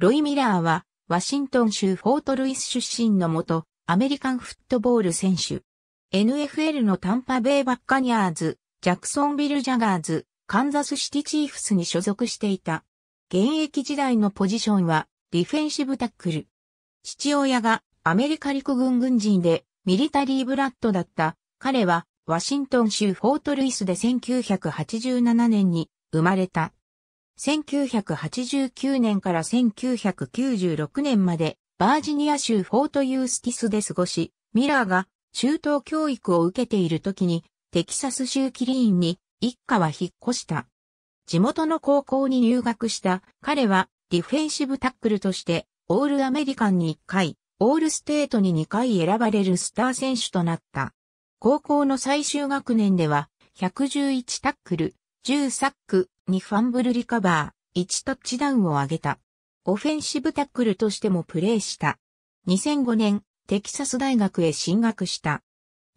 ロイ・ミラーは、ワシントン州フォートルイス出身のもと、アメリカンフットボール選手。NFL のタンパベイ・バッカニャーズ、ジャクソンビル・ジャガーズ、カンザスシティ・チーフスに所属していた。現役時代のポジションは、ディフェンシブタックル。父親がアメリカ陸軍軍人で、ミリタリーブラッドだった。彼は、ワシントン州フォートルイスで1987年に生まれた。1989年から1996年までバージニア州フォートユースティスで過ごし、ミラーが中等教育を受けている時にテキサス州キリーンに一家は引っ越した。地元の高校に入学した彼はディフェンシブタックルとしてオールアメリカンに1回、オールステートに2回選ばれるスター選手となった。高校の最終学年では111タックル、10サック、2ファンブルリカバー、1タッチダウンを挙げた。オフェンシブタックルとしてもプレーした。2005年、テキサス大学へ進学した。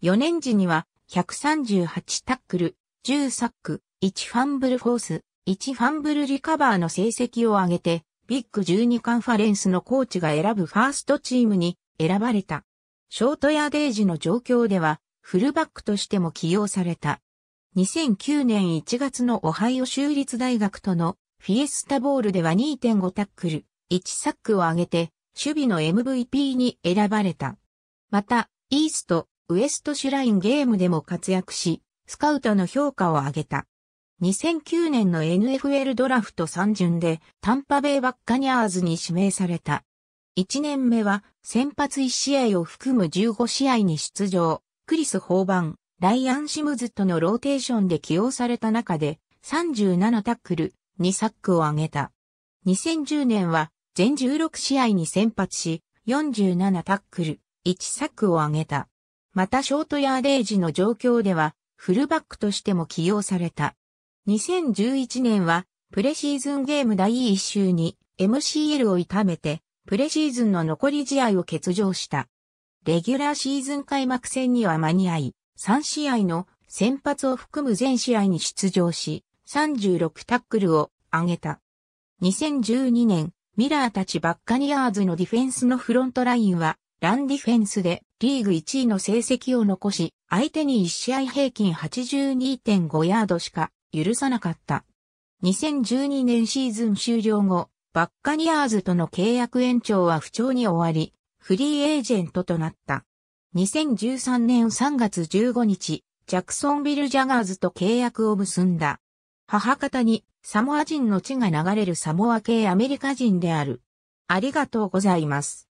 4年時には、138タックル、10サック、1ファンブルフォース、1ファンブルリカバーの成績を上げて、ビッグ12カンファレンスのコーチが選ぶファーストチームに選ばれた。ショートヤーデージの状況では、フルバックとしても起用された。2009年1月のオハイオ州立大学とのフィエスタボールでは2.5タックル、1サックを挙げて、守備の MVP に選ばれた。また、イースト、ウエストシュラインゲームでも活躍し、スカウトの評価を上げた。2009年の NFL ドラフト3巡でタンパベイバッカニャーズに指名された。1年目は先発1試合を含む15試合に出場、クリス・ホーバン、ライアン・シムズとのローテーションで起用された中で、37タックル、2サックを挙げた。2010年は、全16試合に先発し、47タックル、1サックを挙げた。またショートヤーデージの状況では、フルバックとしても起用された。2011年は、プレシーズンゲーム第1週に MCL を痛めて、プレシーズンの残り試合を欠場した。レギュラーシーズン開幕戦には間に合い、3試合の先発を含む全試合に出場し、36タックルを挙げた。2012年、ミラーたちバッカニアーズのディフェンスのフロントラインは、ランディフェンスでリーグ1位の成績を残し、相手に1試合平均82.5ヤードしか許さなかった。2012年シーズン終了後、バッカニアーズとの契約延長は不調に終わり、フリーエージェントとなった。2013年3月15日、ジャクソンビル・ジャガーズと契約を結んだ。母方にサモア人の血が流れるサモア系アメリカ人である。ありがとうございます。